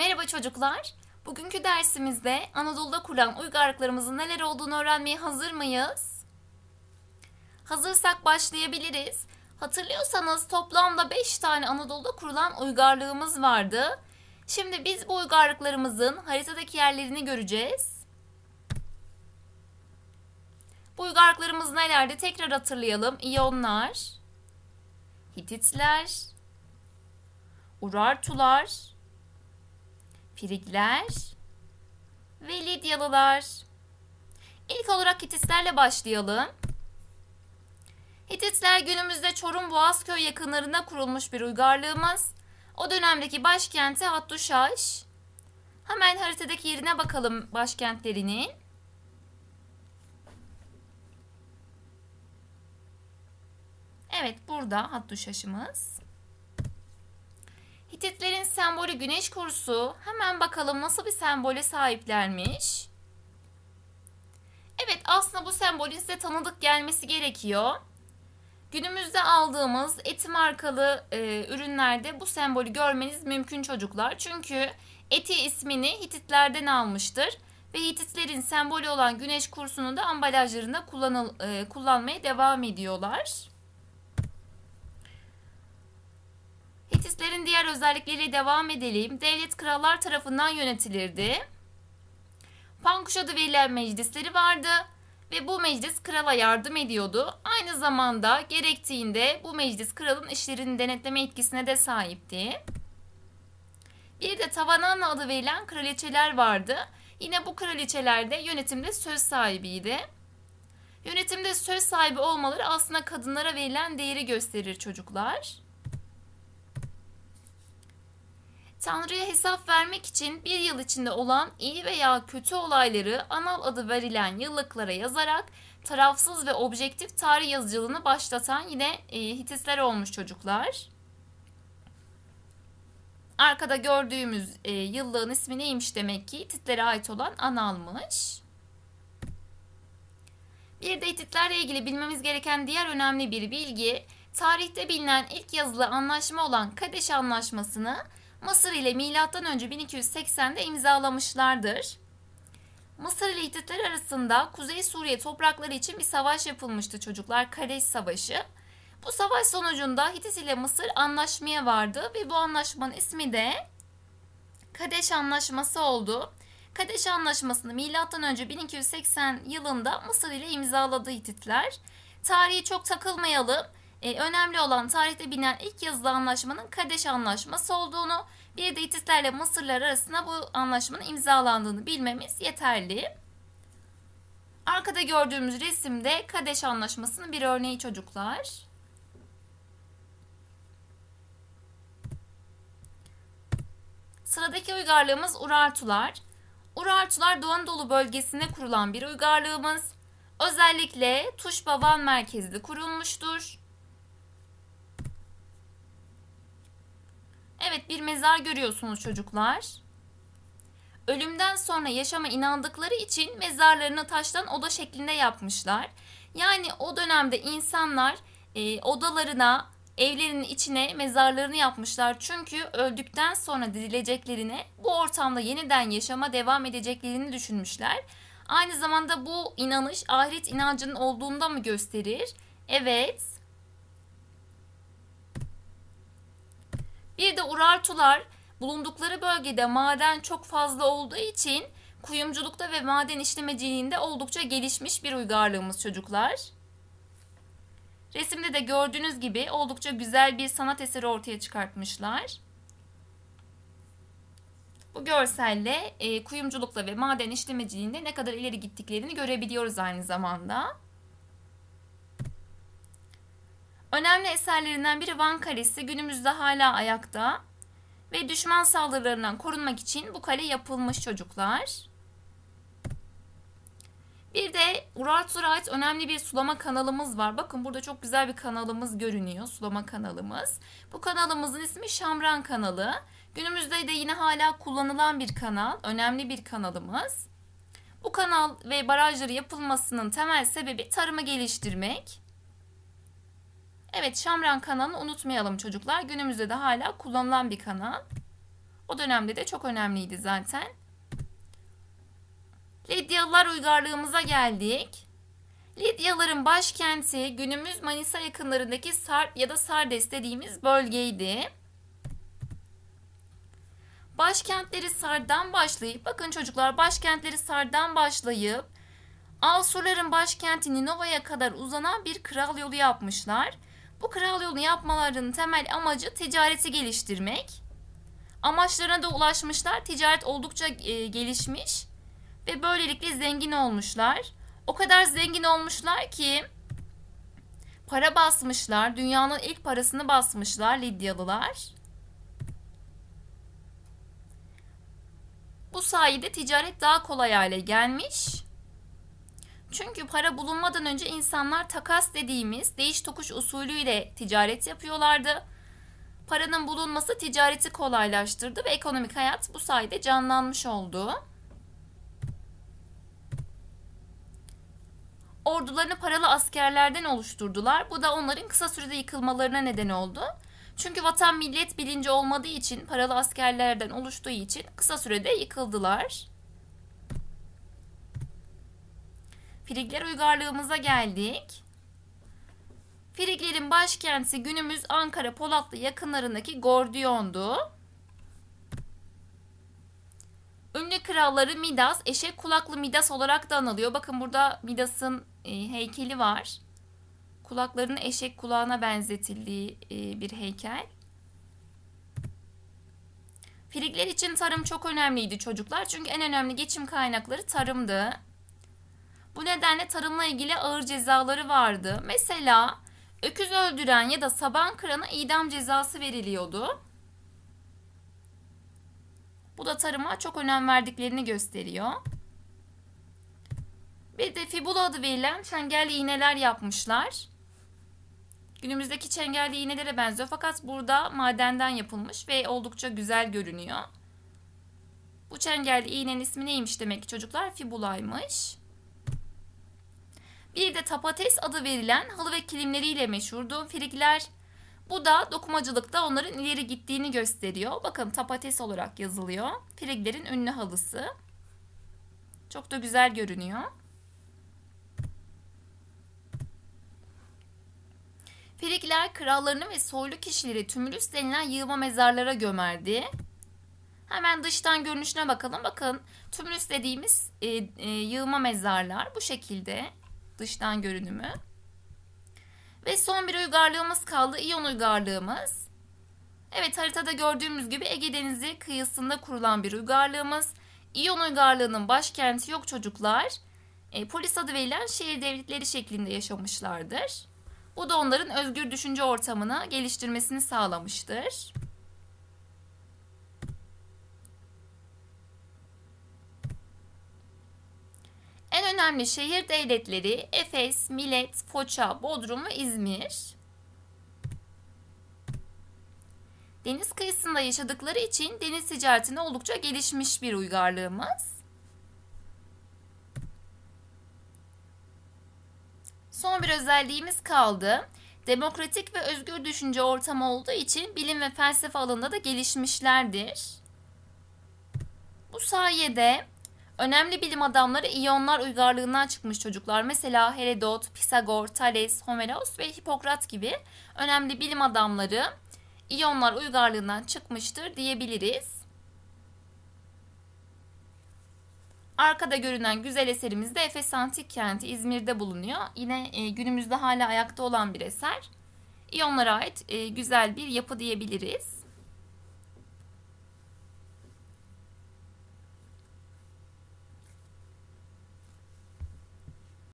Merhaba çocuklar. Bugünkü dersimizde Anadolu'da kurulan uygarlıklarımızın neler olduğunu öğrenmeye hazır mıyız? Hazırsak başlayabiliriz. Hatırlıyorsanız toplamda 5 tane Anadolu'da kurulan uygarlığımız vardı. Şimdi biz bu uygarlıklarımızın haritadaki yerlerini göreceğiz. Bu uygarlıklarımız nelerdi? Tekrar hatırlayalım. İyonlar, Hititler, Urartular, Pirikler ve Lidyalılar. İlk olarak Hititlerle başlayalım. Hititler günümüzde Çorum Boğazköy yakınlarında kurulmuş bir uygarlığımız. O dönemdeki başkenti Hattuşaş. Hemen haritadaki yerine bakalım başkentlerinin. Evet burada Hattuşaş'ımız. Hititlerin sembolü güneş kurusu. Hemen bakalım nasıl bir sembole sahiplermiş. Evet aslında bu sembolün size tanıdık gelmesi gerekiyor. Günümüzde aldığımız eti markalı e, ürünlerde bu sembolü görmeniz mümkün çocuklar. Çünkü eti ismini Hititlerden almıştır ve Hititlerin sembolü olan güneş kursunu da ambalajlarında kullanıl, e, kullanmaya devam ediyorlar. Türklerin diğer özellikleri devam edelim. Devlet krallar tarafından yönetilirdi. adı verilen meclisleri vardı ve bu meclis krala yardım ediyordu. Aynı zamanda gerektiğinde bu meclis kralın işlerini denetleme etkisine de sahipti. Bir de Tavanan adı verilen kraliçeler vardı. Yine bu kraliçelerde yönetimde söz sahibiydi. Yönetimde söz sahibi olmaları aslında kadınlara verilen değeri gösterir çocuklar. Tanrı'ya hesap vermek için bir yıl içinde olan iyi veya kötü olayları anal adı verilen yıllıklara yazarak tarafsız ve objektif tarih yazıcılığını başlatan yine e, Hititler olmuş çocuklar. Arkada gördüğümüz e, yıllığın ismi neymiş demek ki? Hititlere ait olan analmış. Bir de Hititlerle ilgili bilmemiz gereken diğer önemli bir bilgi, tarihte bilinen ilk yazılı anlaşma olan Kadeş Anlaşması'nı Mısır ile önce 1280'de imzalamışlardır. Mısır ile Hititler arasında Kuzey Suriye toprakları için bir savaş yapılmıştı çocuklar. Kadeş Savaşı. Bu savaş sonucunda Hitit ile Mısır anlaşmaya vardı ve bu anlaşmanın ismi de Kadeş Anlaşması oldu. Kadeş Anlaşması'nı önce 1280 yılında Mısır ile imzaladı Hititler. Tarihi çok takılmayalım e, önemli olan tarihte binen ilk yazılı anlaşmanın Kadeş Anlaşması olduğunu, bir de İtizlerle Mısırlar arasında bu anlaşmanın imzalandığını bilmemiz yeterli. Arkada gördüğümüz resimde Kadeş Anlaşması'nın bir örneği çocuklar. Sıradaki uygarlığımız Urartular. Urartular Doğu Anadolu bölgesinde kurulan bir uygarlığımız. Özellikle Tuşba Van merkezli kurulmuştur. Evet bir mezar görüyorsunuz çocuklar. Ölümden sonra yaşama inandıkları için mezarlarını taştan oda şeklinde yapmışlar. Yani o dönemde insanlar e, odalarına, evlerinin içine mezarlarını yapmışlar. Çünkü öldükten sonra dirileceklerini, bu ortamda yeniden yaşama devam edeceklerini düşünmüşler. Aynı zamanda bu inanış ahiret inancının olduğunda mı gösterir? Evet. Bir de urartular bulundukları bölgede maden çok fazla olduğu için kuyumculukta ve maden işlemeciliğinde oldukça gelişmiş bir uygarlığımız çocuklar. Resimde de gördüğünüz gibi oldukça güzel bir sanat eseri ortaya çıkartmışlar. Bu görselle e, kuyumculukla ve maden işlemeciliğinde ne kadar ileri gittiklerini görebiliyoruz aynı zamanda. Önemli eserlerinden biri Van Kalesi günümüzde hala ayakta ve düşman saldırılarından korunmak için bu kale yapılmış çocuklar. Bir de Urartu'ya ait önemli bir sulama kanalımız var. Bakın burada çok güzel bir kanalımız görünüyor. Sulama kanalımız. Bu kanalımızın ismi Şamran kanalı. Günümüzde de yine hala kullanılan bir kanal. Önemli bir kanalımız. Bu kanal ve barajları yapılmasının temel sebebi tarımı geliştirmek. Evet Şamran kanalını unutmayalım çocuklar. Günümüzde de hala kullanılan bir kanal. O dönemde de çok önemliydi zaten. Lidyalılar uygarlığımıza geldik. Lidyaların başkenti günümüz Manisa yakınlarındaki Sarp ya da Sardes dediğimiz bölgeydi. Başkentleri Sar'dan başlayıp bakın çocuklar başkentleri Sar'dan başlayıp Asurların başkenti Ninova'ya kadar uzanan bir kral yolu yapmışlar. Bu kral yolu yapmalarının temel amacı ticareti geliştirmek. Amaçlarına da ulaşmışlar. Ticaret oldukça e, gelişmiş ve böylelikle zengin olmuşlar. O kadar zengin olmuşlar ki para basmışlar. Dünyanın ilk parasını basmışlar Lidyalılar. Bu sayede ticaret daha kolay hale gelmiş. Çünkü para bulunmadan önce insanlar takas dediğimiz değiş tokuş usulüyle ticaret yapıyorlardı. Paranın bulunması ticareti kolaylaştırdı ve ekonomik hayat bu sayede canlanmış oldu. Ordularını paralı askerlerden oluşturdular. Bu da onların kısa sürede yıkılmalarına neden oldu. Çünkü vatan millet bilinci olmadığı için, paralı askerlerden oluştuğu için kısa sürede yıkıldılar. Frigler uygarlığımıza geldik. Friglerin başkenti günümüz Ankara Polatlı yakınlarındaki Gordion'du. Ünlü kralları Midas, eşek kulaklı Midas olarak da anılıyor. Bakın burada Midas'ın e, heykeli var. Kulaklarının eşek kulağına benzetildiği e, bir heykel. Frigler için tarım çok önemliydi çocuklar. Çünkü en önemli geçim kaynakları tarımdı. Bu nedenle tarımla ilgili ağır cezaları vardı. Mesela öküz öldüren ya da saban kırana idam cezası veriliyordu. Bu da tarıma çok önem verdiklerini gösteriyor. Bir de fibula adı verilen çengelli iğneler yapmışlar. Günümüzdeki çengelli iğnelere benziyor fakat burada madenden yapılmış ve oldukça güzel görünüyor. Bu çengelli iğnenin ismi neymiş demek ki çocuklar? Fibulaymış. Bir de tapates adı verilen halı ve kilimleriyle meşhurdu Frigler. Bu da dokumacılıkta onların ileri gittiğini gösteriyor. Bakın tapates olarak yazılıyor. Friglerin ünlü halısı. Çok da güzel görünüyor. Frigler krallarını ve soylu kişileri tümülüs denilen yığma mezarlara gömerdi. Hemen dıştan görünüşüne bakalım. Bakın tümülüs dediğimiz e, e, yığma mezarlar bu şekilde dıştan görünümü. Ve son bir uygarlığımız kaldı. İyon uygarlığımız. Evet haritada gördüğümüz gibi Ege Denizi kıyısında kurulan bir uygarlığımız. İyon uygarlığının başkenti yok çocuklar. E, polis adı verilen şehir devletleri şeklinde yaşamışlardır. Bu da onların özgür düşünce ortamını geliştirmesini sağlamıştır. önemli şehir devletleri Efes, Milet, Foça, Bodrum ve İzmir. Deniz kıyısında yaşadıkları için deniz ticaretine oldukça gelişmiş bir uygarlığımız. Son bir özelliğimiz kaldı. Demokratik ve özgür düşünce ortamı olduğu için bilim ve felsefe alanında da gelişmişlerdir. Bu sayede Önemli bilim adamları iyonlar uygarlığından çıkmış çocuklar. Mesela Herodot, Pisagor, Thales, Homeros ve Hipokrat gibi önemli bilim adamları iyonlar uygarlığından çıkmıştır diyebiliriz. Arkada görünen güzel eserimiz de Efes Antik Kenti İzmir'de bulunuyor. Yine e, günümüzde hala ayakta olan bir eser. İyonlara ait e, güzel bir yapı diyebiliriz.